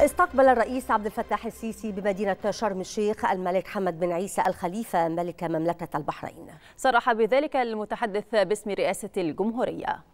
استقبل الرئيس عبد الفتاح السيسي بمدينة شرم الشيخ الملك حمد بن عيسى الخليفة ملك مملكة البحرين صرح بذلك المتحدث باسم رئاسة الجمهورية